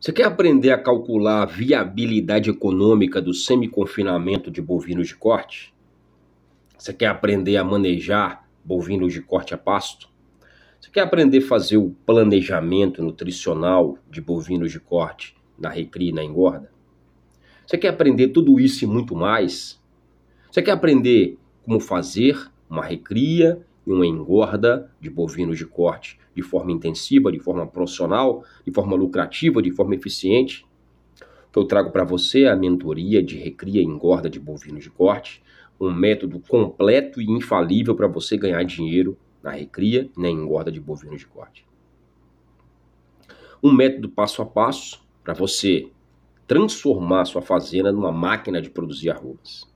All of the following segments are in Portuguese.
Você quer aprender a calcular a viabilidade econômica do semi-confinamento de bovinos de corte? Você quer aprender a manejar bovinos de corte a pasto? Você quer aprender a fazer o planejamento nutricional de bovinos de corte na recria e na engorda? Você quer aprender tudo isso e muito mais? Você quer aprender como fazer uma recria, uma engorda de bovinos de corte de forma intensiva, de forma profissional, de forma lucrativa, de forma eficiente. Eu trago para você é a mentoria de recria e engorda de bovinos de corte, um método completo e infalível para você ganhar dinheiro na recria e na engorda de bovinos de corte. Um método passo a passo para você transformar sua fazenda numa máquina de produzir arrobas.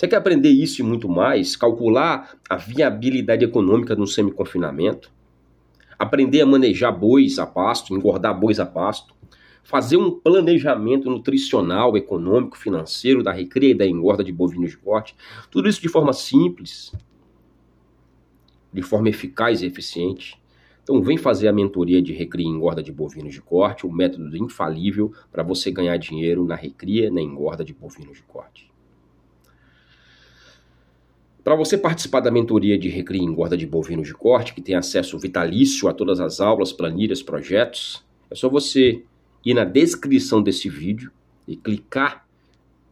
Você quer aprender isso e muito mais? Calcular a viabilidade econômica de um semi-confinamento? Aprender a manejar bois a pasto, engordar bois a pasto? Fazer um planejamento nutricional, econômico, financeiro da recria e da engorda de bovinos de corte? Tudo isso de forma simples, de forma eficaz e eficiente. Então vem fazer a mentoria de recria e engorda de bovinos de corte, o método infalível para você ganhar dinheiro na recria e na engorda de bovinos de corte. Para você participar da mentoria de Recria Engorda de Bovinos de Corte, que tem acesso vitalício a todas as aulas, planilhas, projetos, é só você ir na descrição desse vídeo e clicar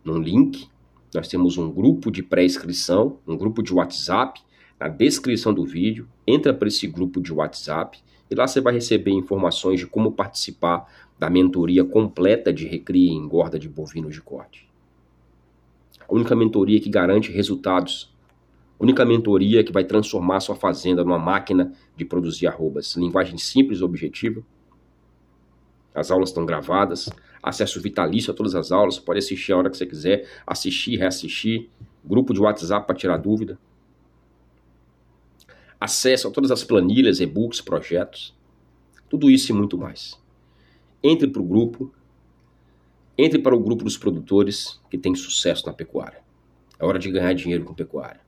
num link. Nós temos um grupo de pré-inscrição, um grupo de WhatsApp. Na descrição do vídeo, entra para esse grupo de WhatsApp e lá você vai receber informações de como participar da mentoria completa de Recria e Engorda de Bovinos de Corte. A única mentoria que garante resultados Única mentoria que vai transformar sua fazenda numa máquina de produzir arrobas. Linguagem simples e objetiva. As aulas estão gravadas. Acesso vitalício a todas as aulas. pode assistir a hora que você quiser. Assistir, reassistir. Grupo de WhatsApp para tirar dúvida. Acesso a todas as planilhas, e-books, projetos. Tudo isso e muito mais. Entre para o grupo. Entre para o grupo dos produtores que tem sucesso na pecuária. É hora de ganhar dinheiro com pecuária.